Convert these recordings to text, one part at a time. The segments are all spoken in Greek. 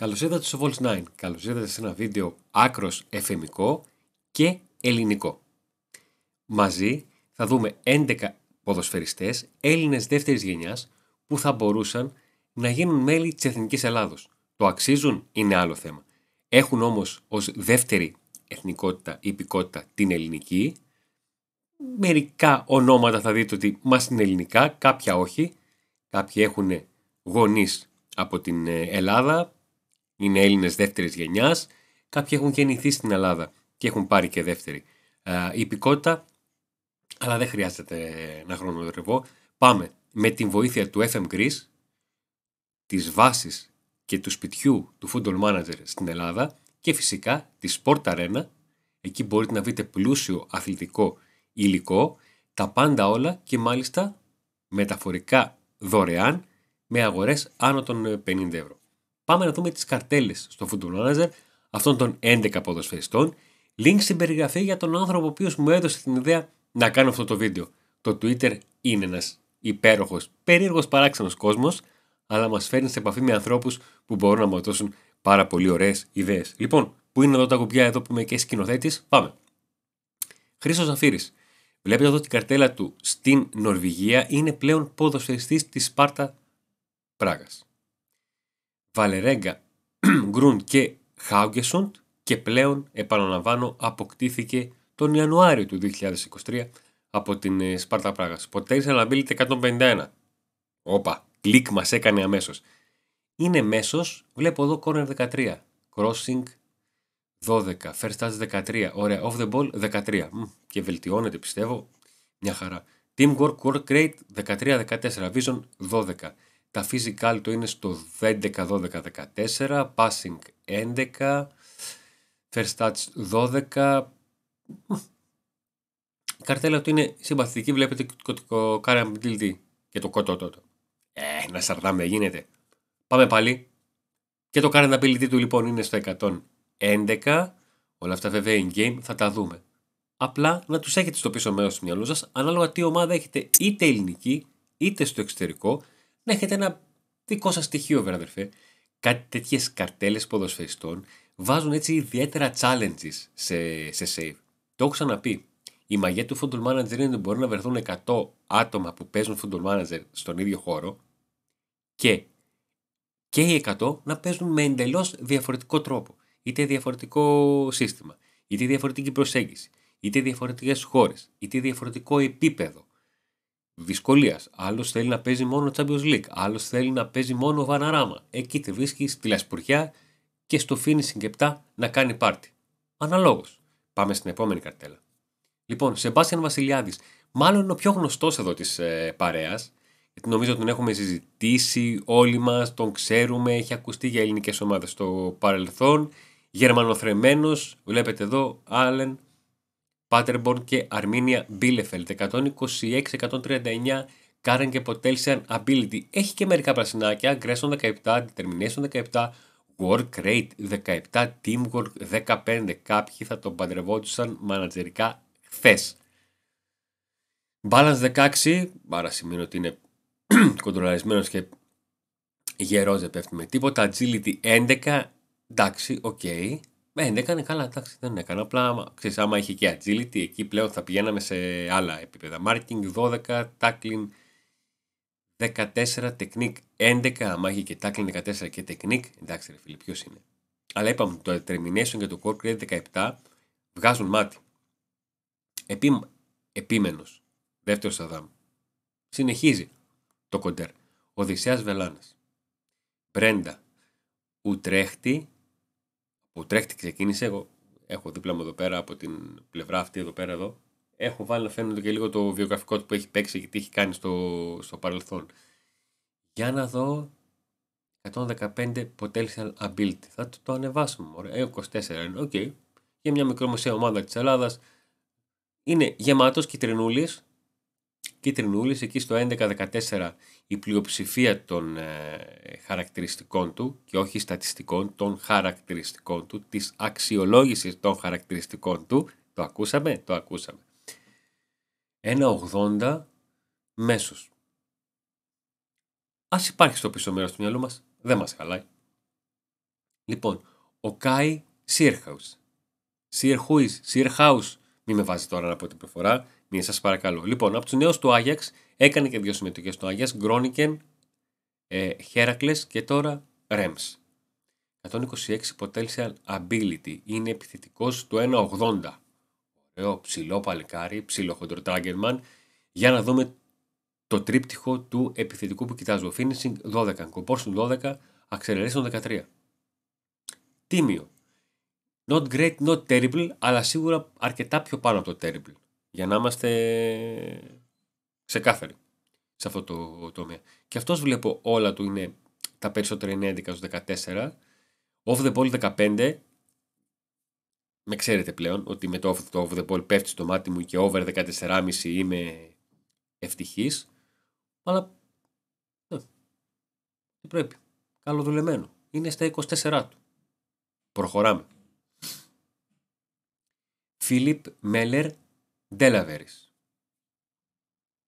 Καλώς ήρθατε στο vols 9. Καλώς ήρθατε σε ένα βίντεο άκρος εφημικό και ελληνικό. Μαζί θα δούμε 11 ποδοσφαιριστές Έλληνες δεύτερης γενιάς που θα μπορούσαν να γίνουν μέλη της Εθνικής Ελλάδος. Το αξίζουν είναι άλλο θέμα. Έχουν όμως ως δεύτερη εθνικότητα ή υπηκότητα την ελληνική. Μερικά ονόματα θα δείτε ότι μας είναι ελληνικά, κάποια όχι. Κάποιοι έχουν γονείς από την ε, Ελλάδα, είναι Έλληνες δεύτερης γενιάς. Κάποιοι έχουν γεννηθεί στην Ελλάδα και έχουν πάρει και δεύτερη ε, υπηκότητα. Αλλά δεν χρειάζεται να χρονοδρευώ. Πάμε με την βοήθεια του FM Greece, της βάσης και του σπιτιού του Football Manager στην Ελλάδα και φυσικά της Sport Arena. Εκεί μπορείτε να βρείτε πλούσιο αθλητικό υλικό, τα πάντα όλα και μάλιστα μεταφορικά δωρεάν με αγορές άνω των 50 ευρώ πάμε να δούμε τις καρτέλες στο Football Manager αυτών των 11 ποδοσφαιριστών. Link στην περιγραφή για τον άνθρωπο ο οποίος μου έδωσε την ιδέα να κάνω αυτό το βίντεο. Το Twitter είναι ένας υπέροχος, περίεργος παράξενος κόσμος, αλλά μας φέρνει σε επαφή με ανθρώπους που μπορούν να μα δώσουν πάρα πολύ ωραίες ιδέες. Λοιπόν, που είναι εδώ τα κουμπιά εδώ που είμαι και σκηνοθέτης, πάμε. Χρήσο Ζαφύρης. Βλέπετε εδώ την καρτέλα του στην Νορβηγία είναι πλέον ποδοσφαιριστής της Σπάρτα Πράγας. Βαλερέγκα, Γκρουν και Χάουγκεσοντ και πλέον, επαναλαμβάνω, αποκτήθηκε τον Ιανουάριο του 2023 από την ε, Σπάρτα Πράγας. Ποτέ να μπήλετε 151. Όπα, κλικ μας έκανε αμέσως. Είναι μέσος, βλέπω εδώ corner 13, crossing 12, first touch 13, ωραία, off the ball 13. και βελτιώνεται πιστεύω, μια χαρά. Teamwork, work rate 13-14, vision 12 τα physical το είναι στο 11-12-14, passing 11, first touch 12, η καρτέλα του είναι συμπαθητική, βλέπετε το Κάραμ και το κότο τότε. Ε, να σαρδάμε, γίνεται. Πάμε πάλι. Και το Κάραμ του λοιπόν είναι στο 111. Όλα αυτά βέβαια in game θα τα δούμε. Απλά να τους έχετε στο πίσω μέρος του μυαλού σας, ανάλογα τι ομάδα έχετε είτε ελληνική είτε στο εξωτερικό να έχετε ένα δικό σας στοιχείο, βέβαια, αδερφέ. Κάτι τέτοιες καρτέλες ποδοσφαιριστών βάζουν έτσι ιδιαίτερα challenges σε, σε save. Το έχω ξαναπεί. Η μαγεία του football manager είναι ότι μπορεί να βρεθούν 100 άτομα που παίζουν football manager στον ίδιο χώρο και, και οι 100 να παίζουν με εντελώς διαφορετικό τρόπο. Είτε διαφορετικό σύστημα, είτε διαφορετική προσέγγιση, είτε διαφορετικές χώρες, είτε διαφορετικό επίπεδο δυσκολίας. Άλλος θέλει να παίζει μόνο Champions League. Άλλος θέλει να παίζει μόνο Βαναράμα. Εκεί τη βρίσκει στη λασπουριά και στο finishing 7 να κάνει πάρτι. Αναλόγως. Πάμε στην επόμενη καρτέλα. Λοιπόν, Σεμπάσιαν Βασιλιάδης. Μάλλον είναι ο πιο γνωστός εδώ της ε, παρέας. Γιατί νομίζω τον έχουμε συζητήσει όλοι μας, τον ξέρουμε, έχει ακουστεί για ελληνικές ομάδες στο παρελθόν. Γερμανοθρεμένος, βλέπετε εδώ, Άλεν, Πάτερμπορν και Αρμίνια Μπίλεφελτ. 126-139 Κάρεν και Potential Ability. Έχει και μερικά πρασινάκια. γκρέσον 17, Determination 17, Work Rate 17, Teamwork 15. Κάποιοι θα τον παντρευόντουσαν μανατζερικά χθες. Balance 16, άρα σημαίνει ότι είναι κοντρολαρισμένος και γερός δεν πέφτει με τίποτα. Agility 11, εντάξει, οκ. Okay. Ε, δεν έκανε καλά, εντάξει, δεν έκανε. Απλά, ξέρεις, άμα είχε και agility, εκεί πλέον θα πηγαίναμε σε άλλα επίπεδα. Marking 12, tackling 14, technique 11. Άμα είχε και tackling 14 και technique, εντάξει, ρε φίλε, ποιος είναι. Αλλά είπαμε, το determination και το core credit 17 βγάζουν μάτι. Επί, επίμενος. Δεύτερος Σαδάμ. Συνεχίζει το κοντέρ. Οδυσσέας Βελάνας. Πρέντα Ουτρέχτη ο τρέχτη ξεκίνησε, εγώ έχω δίπλα μου εδώ πέρα από την πλευρά αυτή εδώ πέρα εδώ, έχω βάλει να φαίνεται και λίγο το βιογραφικό του που έχει παίξει και τι έχει κάνει στο, στο παρελθόν. Για να δω 115 potential ability. Θα το, το ανεβάσουμε. Ωραία. 24 είναι. Οκ. Okay. Για μια μικρομεσαία ομάδα της Ελλάδας. Είναι γεμάτος κυτρινούλη κίτρινούλη, εκεί στο 11-14 η πλειοψηφία των ε, χαρακτηριστικών του και όχι στατιστικών, των χαρακτηριστικών του, της αξιολόγησης των χαρακτηριστικών του, το ακούσαμε, το ακούσαμε. 1,80 μέσος. Ας υπάρχει στο πίσω μέρος του μυαλού μας, δεν μας χαλάει. Λοιπόν, ο Κάι Σίρχαους. Σίρχουις, Σίρχαους, μην με βάζεις τώρα να πω την προφορά, μην ναι, σας παρακαλώ. Λοιπόν, από τους νέους του Άγιαξ έκανε και δύο συμμετοχές του Άγιαξ, Γκρόνικεν, ε, Χέρακλες και τώρα Ρέμ. 126 potential ability. Είναι επιθετικός του 1,80. Ωραίο, ψηλό παλικάρι, ψηλό χοντρό Για να δούμε το τρίπτυχο του επιθετικού που κοιτάζω. Φίνισινγκ 12, του 12, Acceleration 13. Τίμιο. Not great, not terrible, αλλά σίγουρα αρκετά πιο πάνω από το terrible. Για να είμαστε ξεκάθαροι σε αυτό το τομέα. Και αυτός βλέπω όλα του είναι τα περισσότερα είναι 11 14. Off the ball 15. Με ξέρετε πλέον ότι με το off, off the ball πέφτει στο μάτι μου και over 14,5 είμαι ευτυχής. Αλλά ναι, πρέπει. Καλό δουλεμένο. Είναι στα 24 του. Προχωράμε. Φίλιπ Μέλλερ Ντέλαβερης.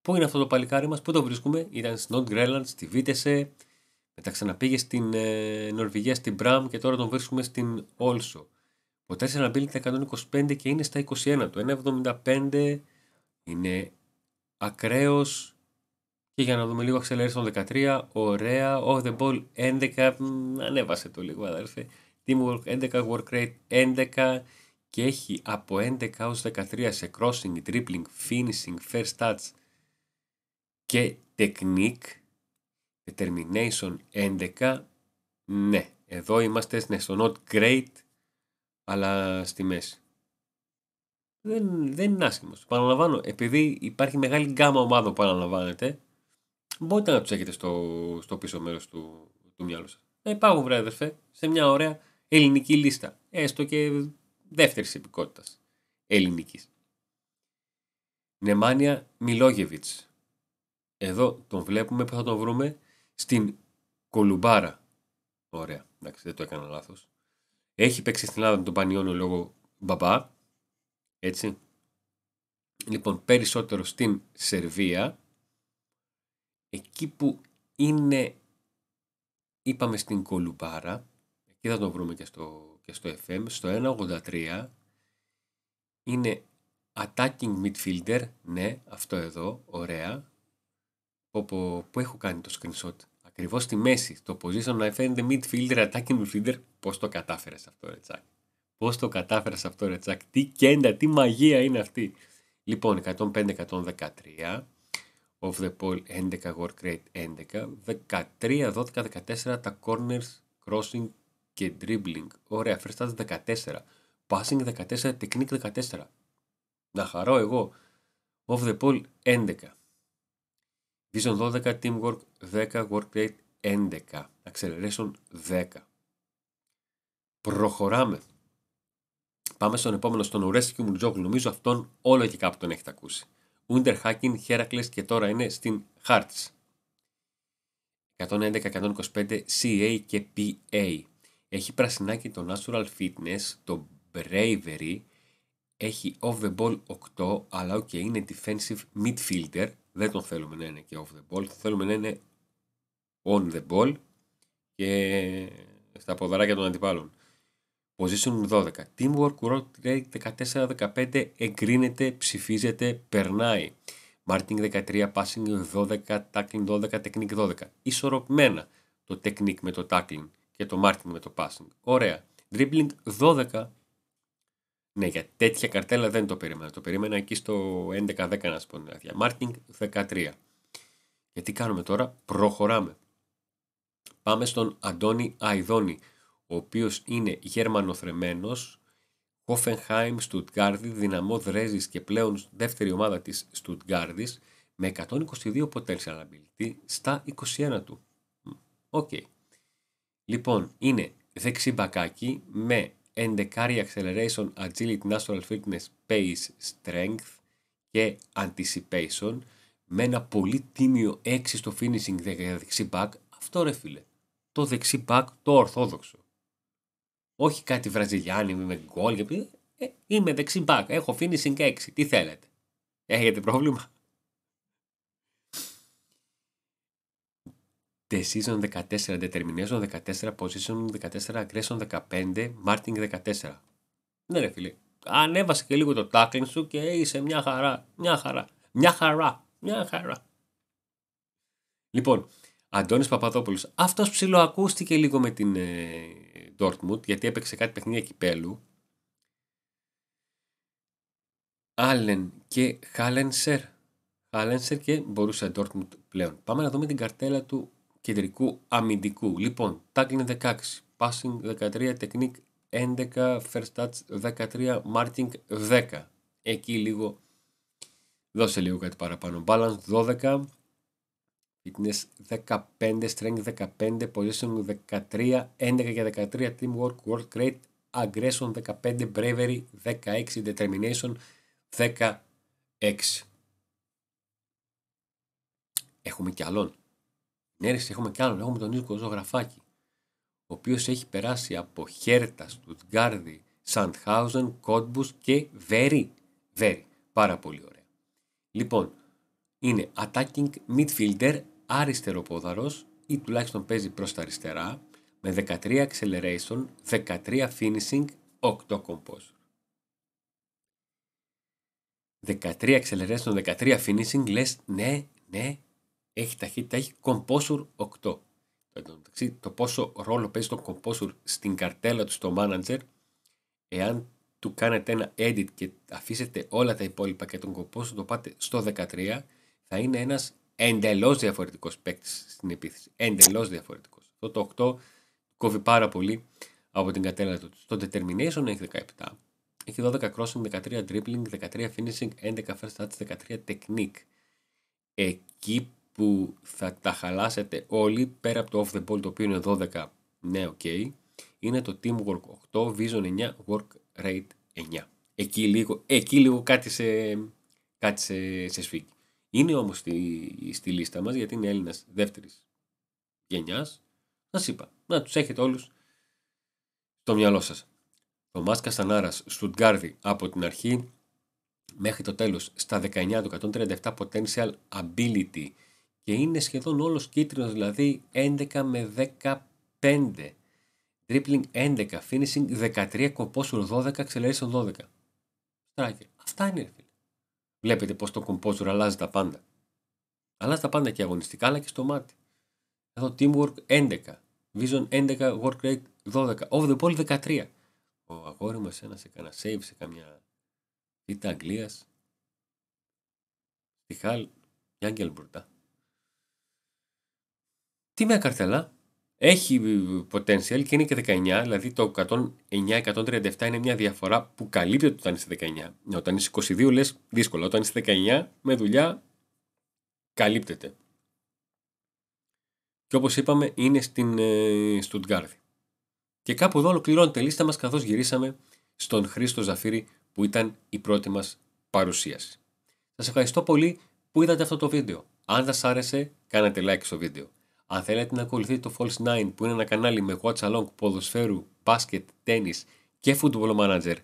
Πού είναι αυτό το παλικάρι μας, πού το βρίσκουμε, ήταν στην Νότ Γκρέλαντ, στη Βίτεσε, μετά ξαναπήγε στην ε, Νορβηγία, στην Μπραμ και τώρα τον βρίσκουμε στην Όλσο. Ο 4 τα 125 και είναι στα 21 Το 1,75 είναι ακραίος. Και για να δούμε λίγο acceleration 13. Ωραία. Off the ball 11. ανέβασε το λίγο, αδερφέ. Teamwork 11. Work rate 11 και έχει από 11 έως 13 σε crossing, dribbling, finishing, first touch και technique, determination 11, ναι, εδώ είμαστε ναι, στο not great, αλλά στη μέση. Δεν, δεν είναι άσχημος. Παραλαμβάνω, επειδή υπάρχει μεγάλη γκάμα ομάδα που αναλαμβάνεται μπορείτε να τους έχετε στο, στο πίσω μέρος του, του μυαλού σας. Να υπάρχουν, βρε σε μια ωραία ελληνική λίστα. Έστω και δεύτερης επικότητας ελληνικής. Νεμάνια Μιλόγεβιτ. Εδώ τον βλέπουμε που θα τον βρούμε στην Κολουμπάρα. Ωραία, εντάξει, δεν το έκανα λάθος. Έχει παίξει στην Ελλάδα τον Πανιόνιο λόγω μπαμπά. Έτσι. Λοιπόν, περισσότερο στην Σερβία. Εκεί που είναι, είπαμε στην Κολουμπάρα, εκεί θα τον βρούμε και στο και στο FM στο 1.83 είναι attacking midfielder, ναι, αυτό εδώ, ωραία. όπου, που έχω κάνει το screenshot. Ακριβώς στη μέση, το position να φαίνεται midfielder, attacking midfielder. Πώς το κατάφερες αυτό, ρε τσακ. Πώς το κατάφερες αυτό, ρε τσακ. Τι κέντα, τι μαγεία είναι αυτή. Λοιπόν, 105-113. Of the poll 11, work rate 11, 13, 12, 14 τα corners crossing και dribbling. Ωραία, first 14. Passing 14, technique 14. Να χαρώ εγώ. Off the ball 11. Vision 12, teamwork 10, work rate 11. Acceleration 10. Προχωράμε. Πάμε στον επόμενο, στον Ουρέσκι Μουρτζόγλου. Νομίζω αυτόν όλο και κάπου τον έχετε ακούσει. Ούντερ Χάκιν, Χέρακλες και τώρα είναι στην χαρτ 111 111-125 CA και PA. Έχει πρασινάκι το Natural Fitness, το Bravery, έχει off the ball 8, αλλά ό είναι defensive midfielder. Δεν τον θέλουμε να είναι και off the ball, θέλουμε να είναι on the ball και στα ποδαράκια των αντιπάλων. Position 12. Teamwork World Rate 14-15 εγκρίνεται, ψηφίζεται, περνάει. Marting 13, Passing 12, Tackling 12, Technique 12. Ισορροπημένα το Technique με το Tackling και το Μάρτιν με το passing. Ωραία. Dribbling 12. Ναι, για τέτοια καρτέλα δεν το περίμενα. Το περίμενα εκεί στο 11-10 να σου πω. 13. Γιατί κάνουμε τώρα, προχωράμε. Πάμε στον Αντώνη Αϊδόνη, ο οποίος είναι γερμανοθρεμένος, Hoffenheim, Στουτγκάρδη, δυναμό Δρέζης και πλέον δεύτερη ομάδα της Στουτγκάρδης, με 122 potential ability στα 21 του. Οκ. Okay. Λοιπόν, είναι δεξί μπακάκι με 11 acceleration, agility, natural fitness, pace, strength και anticipation με ένα πολύ τίμιο 6 στο finishing δεξί back. Αυτό ρε φίλε, το δεξί το ορθόδοξο. Όχι κάτι βραζιλιάνι με γκολ. Ε, είμαι δεξί έχω finishing 6, τι θέλετε. Έχετε πρόβλημα. Decision 14, Determination 14, Position 14, Aggression 15, Marting 14. Ναι ρε φίλε, ανέβασε και λίγο το tackling σου και είσαι μια χαρά, μια χαρά, μια χαρά, μια χαρά. Λοιπόν, Αντώνης Παπαδόπουλος, αυτός ψιλοακούστηκε λίγο με την ε, Dortmund γιατί έπαιξε κάτι παιχνίδια κυπέλου. Άλεν και Χάλενσερ. Χάλενσερ και μπορούσε Dortmund πλέον. Πάμε να δούμε την καρτέλα του κεντρικού αμυντικού. Λοιπόν, tackling 16, passing 13, technique 11, first touch 13, marking 10. Εκεί λίγο, δώσε λίγο κάτι παραπάνω. Balance 12, fitness 15, strength 15, position 13, 11 και 13, teamwork, world, great, aggression 15, bravery 16, determination 16. Έχουμε κι άλλον. Ναι, έχουμε κι άλλον. Έχουμε τον Νίκο Ζωγραφάκη, ο οποίος έχει περάσει από Χέρτα, Στουτγκάρδη, Σαντχάουζεν, Κόντμπους και Βέρι. Βέρι. Πάρα πολύ ωραία. Λοιπόν, είναι attacking midfielder, αριστερό ή τουλάχιστον παίζει προς τα αριστερά με 13 acceleration, 13 finishing, 8 composure. 13 acceleration, 13 finishing, λες ναι, ναι, έχει ταχύτητα, έχει κομπόσουρ 8. το πόσο ρόλο παίζει το κομπόσουρ στην καρτέλα του στο manager, εάν του κάνετε ένα edit και αφήσετε όλα τα υπόλοιπα και τον κομπόσουρ το πάτε στο 13, θα είναι ένας εντελώς διαφορετικός παίκτης στην επίθεση. Εντελώς διαφορετικός. Αυτό το 8 κόβει πάρα πολύ από την καρτέλα του. Στο determination έχει 17. Έχει 12 crossing, 13 dribbling, 13 finishing, 11 first touch, 13 technique. Εκεί που θα τα χαλάσετε όλοι πέρα από το off the ball το οποίο είναι 12, ναι, ok, είναι το teamwork 8, vision 9, work rate 9. Εκεί λίγο, εκεί λίγο κάτι σε, κάτι σε, σε σφίγγει. Είναι όμως στη, στη λίστα μας γιατί είναι Έλληνας δεύτερης γενιάς. Να σας είπα, να τους έχετε όλους στο μυαλό σας. Ο Μάς Καστανάρας, Στουτγκάρδη από την αρχή μέχρι το τέλος στα 19 του 137 potential ability και είναι σχεδόν όλος κίτρινος, δηλαδή 11 με 15. Dribbling 11, finishing 13, composure 12, acceleration 12. Striker. Αυτά είναι, φίλε. Βλέπετε πως το composure αλλάζει τα πάντα. Αλλάζει τα πάντα και αγωνιστικά, αλλά και στο μάτι. Εδώ teamwork 11, vision 11, work rate 12, over the ball 13. Ο αγόρι μας σε κανένα save σε καμιά πίτα Αγγλίας. Τιχάλ, Γιάνγκελ τι μια καρτέλα. Έχει ε, potential και είναι και 19, δηλαδή το 109-137 είναι μια διαφορά που καλύπτεται όταν είσαι 19. Ναι, όταν είσαι 22 λες δύσκολο, όταν είσαι 19 με δουλειά καλύπτεται. Και όπως είπαμε είναι στην ε, Στουτγκάρδη. Και κάπου εδώ ολοκληρώνεται η λίστα μας καθώς γυρίσαμε στον Χρήστο Ζαφύρη που ήταν η πρώτη μας παρουσίαση. Σας ευχαριστώ πολύ που είδατε αυτό το βίντεο. Αν σας άρεσε κάνετε like στο βίντεο. Αν θέλετε να ακολουθείτε το False 9 που είναι ένα κανάλι με watch along ποδοσφαίρου, μπάσκετ, τέννις και football manager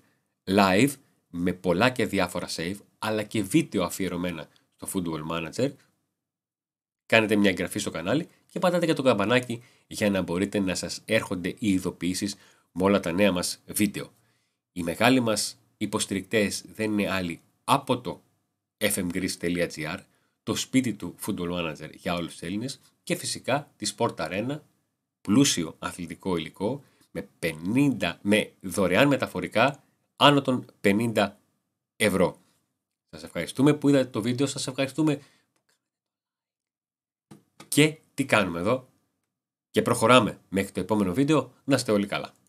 live με πολλά και διάφορα save αλλά και βίντεο αφιερωμένα στο football manager κάνετε μια εγγραφή στο κανάλι και πατάτε και το καμπανάκι για να μπορείτε να σας έρχονται οι ειδοποιήσεις με όλα τα νέα μας βίντεο. Οι μεγάλοι μας υποστηρικτές δεν είναι άλλοι από το fmgris.gr, το σπίτι του Football Manager για όλους τους Έλληνες και φυσικά τη Sport Arena, πλούσιο αθλητικό υλικό με, 50, με δωρεάν μεταφορικά άνω των 50 ευρώ. Σας ευχαριστούμε που είδατε το βίντεο, σας ευχαριστούμε και τι κάνουμε εδώ και προχωράμε μέχρι το επόμενο βίντεο. Να είστε όλοι καλά.